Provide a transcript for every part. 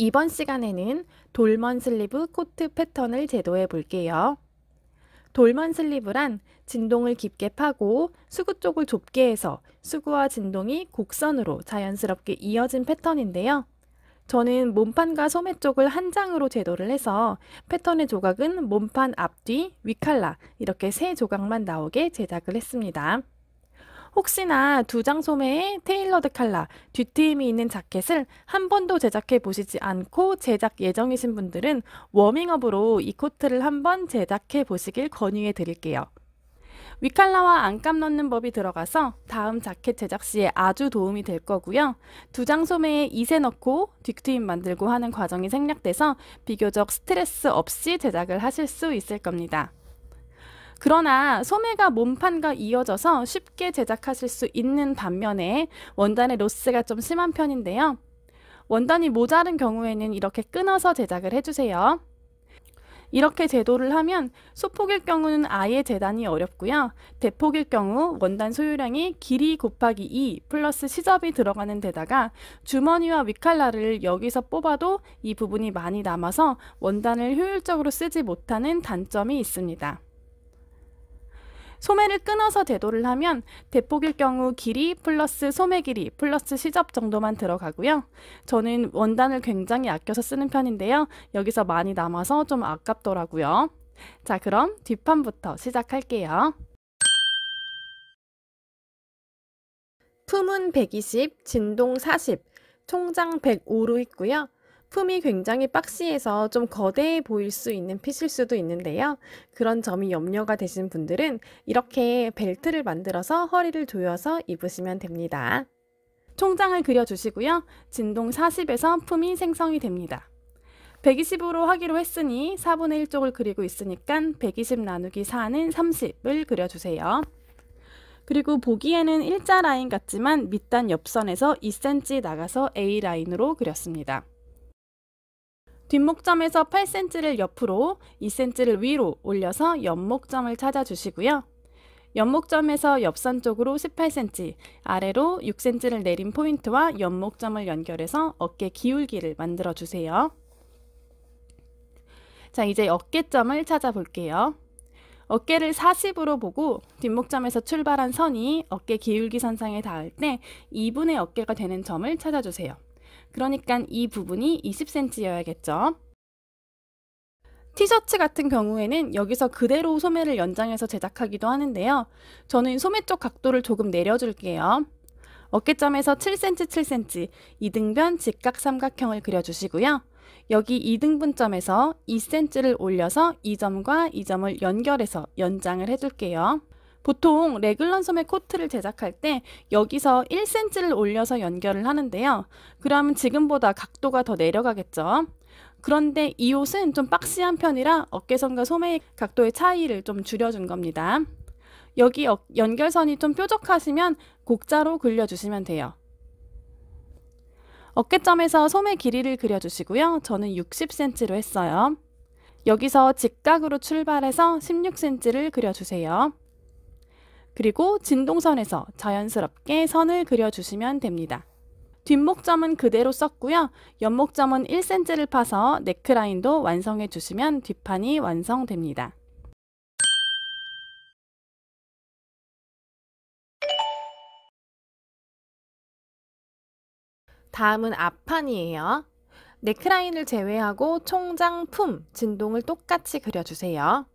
이번 시간에는 돌먼 슬리브 코트 패턴을 제도해 볼게요. 돌먼 슬리브란 진동을 깊게 파고 수구 쪽을 좁게 해서 수구와 진동이 곡선으로 자연스럽게 이어진 패턴인데요. 저는 몸판과 소매 쪽을 한 장으로 제도를 해서 패턴의 조각은 몸판 앞뒤, 위칼라 이렇게 세 조각만 나오게 제작을 했습니다. 혹시나 두 장 소매에 테일러드 칼라, 뒤트임이 있는 자켓을 한 번도 제작해 보시지 않고 제작 예정이신 분들은 워밍업으로 이 코트를 한 번 제작해 보시길 권유해 드릴게요. 위칼라와 안감 넣는 법이 들어가서 다음 자켓 제작 시에 아주 도움이 될 거고요. 두 장 소매에 2세 넣고 뒤트임 만들고 하는 과정이 생략돼서 비교적 스트레스 없이 제작을 하실 수 있을 겁니다. 그러나 소매가 몸판과 이어져서 쉽게 제작하실 수 있는 반면에 원단의 로스가 좀 심한 편인데요. 원단이 모자른 경우에는 이렇게 끊어서 제작을 해주세요. 이렇게 제도를 하면 소폭일 경우는 아예 재단이 어렵고요. 대폭일 경우 원단 소유량이 길이 곱하기 2 플러스 시접이 들어가는 데다가 주머니와 위칼라를 여기서 뽑아도 이 부분이 많이 남아서 원단을 효율적으로 쓰지 못하는 단점이 있습니다. 소매를 끊어서 대도를 하면 대폭일 경우 길이 플러스 소매 길이 플러스 시접 정도만 들어가고요. 저는 원단을 굉장히 아껴서 쓰는 편인데요. 여기서 많이 남아서 좀 아깝더라고요. 자 그럼 뒷판부터 시작할게요. 품은 120, 진동 40, 총장 105로 했고요. 품이 굉장히 박시해서 좀 거대해 보일 수 있는 핏일 수도 있는데요. 그런 점이 염려가 되신 분들은 이렇게 벨트를 만들어서 허리를 조여서 입으시면 됩니다. 총장을 그려주시고요. 진동 40에서 품이 생성이 됩니다. 120으로 하기로 했으니 4분의 1쪽을 그리고 있으니까 120 나누기 4는 30을 그려주세요. 그리고 보기에는 일자 라인 같지만 밑단 옆선에서 2cm 나가서 A라인으로 그렸습니다. 뒷목점에서 8cm를 옆으로, 2cm를 위로 올려서 옆목점을 찾아주시고요. 옆목점에서 옆선 쪽으로 18cm, 아래로 6cm를 내린 포인트와 옆목점을 연결해서 어깨 기울기를 만들어 주세요. 자, 이제 어깨점을 찾아볼게요. 어깨를 40으로 보고 뒷목점에서 출발한 선이 어깨 기울기 선상에 닿을 때 2분의 어깨가 되는 점을 찾아주세요. 그러니까 이 부분이 20cm여야겠죠. 티셔츠 같은 경우에는 여기서 그대로 소매를 연장해서 제작하기도 하는데요. 저는 소매 쪽 각도를 조금 내려줄게요. 어깨점에서 7cm, 7cm 이등변 직각 삼각형을 그려주시고요. 여기 2등분점에서 2cm를 올려서 이 점과 이 점을 연결해서 연장을 해줄게요. 보통 레글런섬의 코트를 제작할 때 여기서 1cm를 올려서 연결을 하는데요. 그러면 지금보다 각도가 더 내려가겠죠. 그런데 이 옷은 좀 박시한 편이라 어깨선과 소매의 각도의 차이를 좀 줄여준 겁니다. 여기 어, 연결선이 좀 뾰족하시면 곡자로 굴려주시면 돼요. 어깨점에서 소매 길이를 그려주시고요. 저는 60cm로 했어요. 여기서 직각으로 출발해서 16cm를 그려주세요. 그리고 진동선에서 자연스럽게 선을 그려주시면 됩니다. 뒷목점은 그대로 썼고요. 옆목점은 1cm를 파서 네라인도 완성해 주시면 뒷판이 완성됩니다. 다음은 앞판이에요. 네라인을 제외하고 총장 품, 진동을 똑같이 그려주세요.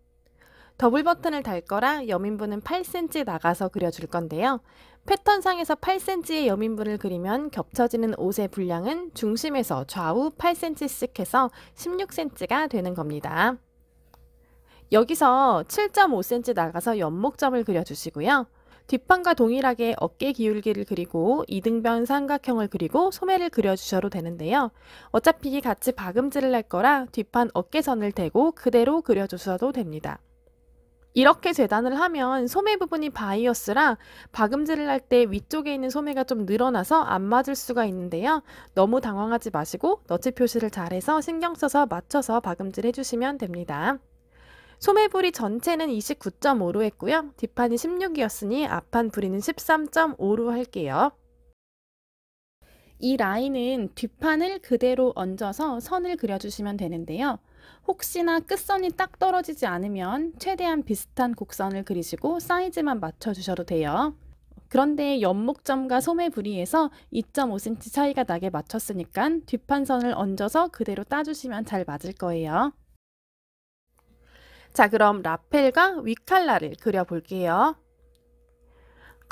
더블 버튼을 달 거라 여민분은 8cm 나가서 그려줄 건데요. 패턴상에서 8cm의 여민분을 그리면 겹쳐지는 옷의 분량은 중심에서 좌우 8cm씩 해서 16cm가 되는 겁니다. 여기서 7.5cm 나가서 연목점을 그려주시고요. 뒷판과 동일하게 어깨 기울기를 그리고 이등변 삼각형을 그리고 소매를 그려주셔도 되는데요. 어차피 같이 박음질을 할 거라 뒷판 어깨선을 대고 그대로 그려주셔도 됩니다. 이렇게 재단을 하면 소매 부분이 바이어스라 박음질을 할 때 위쪽에 있는 소매가 좀 늘어나서 안 맞을 수가 있는데요. 너무 당황하지 마시고 너츠 표시를 잘해서 신경 써서 맞춰서 박음질 해주시면 됩니다. 소매부리 전체는 29.5로 했고요. 뒷판이 16이었으니 앞판 부리는 13.5로 할게요. 이 라인은 뒷판을 그대로 얹어서 선을 그려주시면 되는데요. 혹시나 끝선이 딱 떨어지지 않으면 최대한 비슷한 곡선을 그리시고 사이즈만 맞춰주셔도 돼요. 그런데 연목점과 소매 부리에서 2.5cm 차이가 나게 맞췄으니까 뒷판선을 얹어서 그대로 따주시면 잘 맞을 거예요. 자 그럼 라펠과 위칼라를 그려볼게요.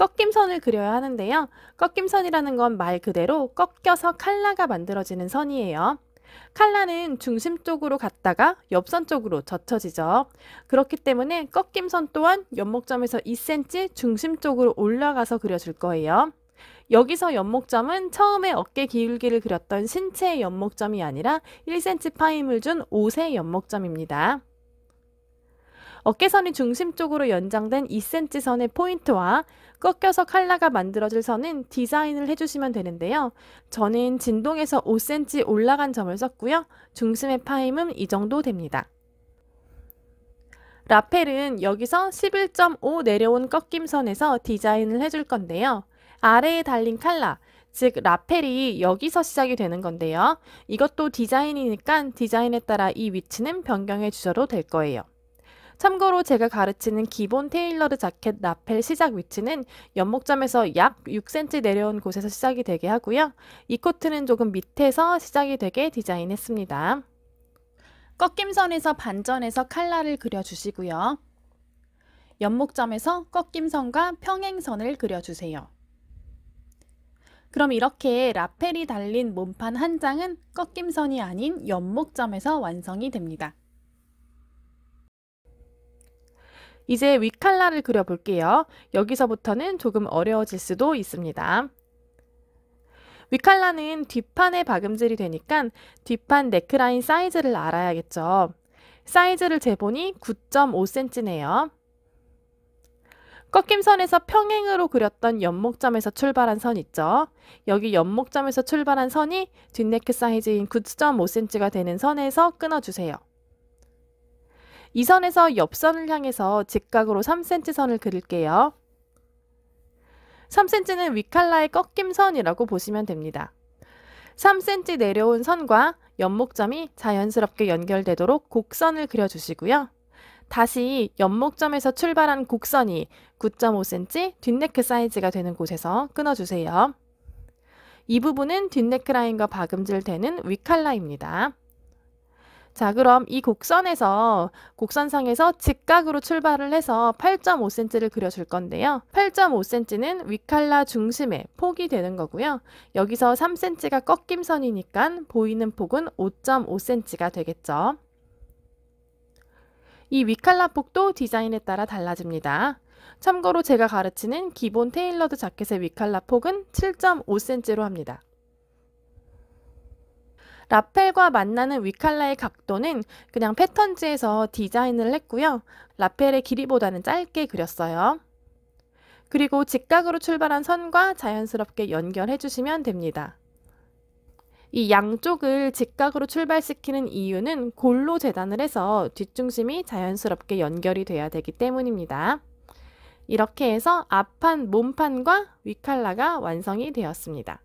꺾임선을 그려야 하는데요. 꺾임선이라는 건 말 그대로 꺾여서 칼라가 만들어지는 선이에요. 칼라는 중심 쪽으로 갔다가 옆선 쪽으로 젖혀지죠. 그렇기 때문에 꺾임선 또한 연목점에서 2cm 중심 쪽으로 올라가서 그려줄 거예요. 여기서 연목점은 처음에 어깨 기울기를 그렸던 신체의 연목점이 아니라 1cm 파임을 준 옷의 연목점입니다. 어깨선이 중심 쪽으로 연장된 2cm 선의 포인트와 꺾여서 칼라가 만들어질 선은 디자인을 해주시면 되는데요. 저는 진동에서 5cm 올라간 점을 썼고요. 중심의 파임은 이 정도 됩니다. 라펠은 여기서 11.5 내려온 꺾임선에서 디자인을 해줄 건데요. 아래에 달린 칼라, 즉 라펠이 여기서 시작이 되는 건데요. 이것도 디자인이니까 디자인에 따라 이 위치는 변경해 주셔도 될 거예요. 참고로 제가 가르치는 기본 테일러드 자켓 나펠 시작 위치는 연목점에서 약 6cm 내려온 곳에서 시작이 되게 하고요. 이 코트는 조금 밑에서 시작이 되게 디자인했습니다. 꺾임선에서 반전해서 칼라를 그려주시고요. 연목점에서 꺾임선과 평행선을 그려주세요. 그럼 이렇게 라펠이 달린 몸판 한 장은 꺾임선이 아닌 연목점에서 완성이 됩니다. 이제 위칼라를 그려볼게요. 여기서부터는 조금 어려워질 수도 있습니다. 위칼라는 뒷판에 박음질이 되니까 뒷판 네크라인 사이즈를 알아야겠죠. 사이즈를 재보니 9.5cm네요. 꺾임선에서 평행으로 그렸던 연목점에서 출발한 선 있죠. 여기 연목점에서 출발한 선이 뒷네크 사이즈인 9.5cm가 되는 선에서 끊어주세요. 이 선에서 옆선을 향해서 직각으로 3cm 선을 그릴게요. 3cm는 위칼라의 꺾임선이라고 보시면 됩니다. 3cm 내려온 선과 연목점이 자연스럽게 연결되도록 곡선을 그려주시고요. 다시 연목점에서 출발한 곡선이 9.5cm 뒷네크 사이즈가 되는 곳에서 끊어주세요. 이 부분은 뒷네크라인과 박음질되는 위칼라입니다. 자, 그럼 이 곡선에서 곡선상에서 직각으로 출발을 해서 8.5cm를 그려줄 건데요. 8.5cm는 위칼라 중심에 폭이 되는 거고요. 여기서 3cm가 꺾임선이니까 보이는 폭은 5.5cm가 되겠죠. 이 위칼라 폭도 디자인에 따라 달라집니다. 참고로 제가 가르치는 기본 테일러드 자켓의 위칼라 폭은 7.5cm로 합니다. 라펠과 만나는 위칼라의 각도는 그냥 패턴지에서 디자인을 했고요. 라펠의 길이보다는 짧게 그렸어요. 그리고 직각으로 출발한 선과 자연스럽게 연결해 주시면 됩니다. 이 양쪽을 직각으로 출발시키는 이유는 골로 재단을 해서 뒷중심이 자연스럽게 연결이 돼야 되기 때문입니다. 이렇게 해서 앞판 몸판과 위칼라가 완성이 되었습니다.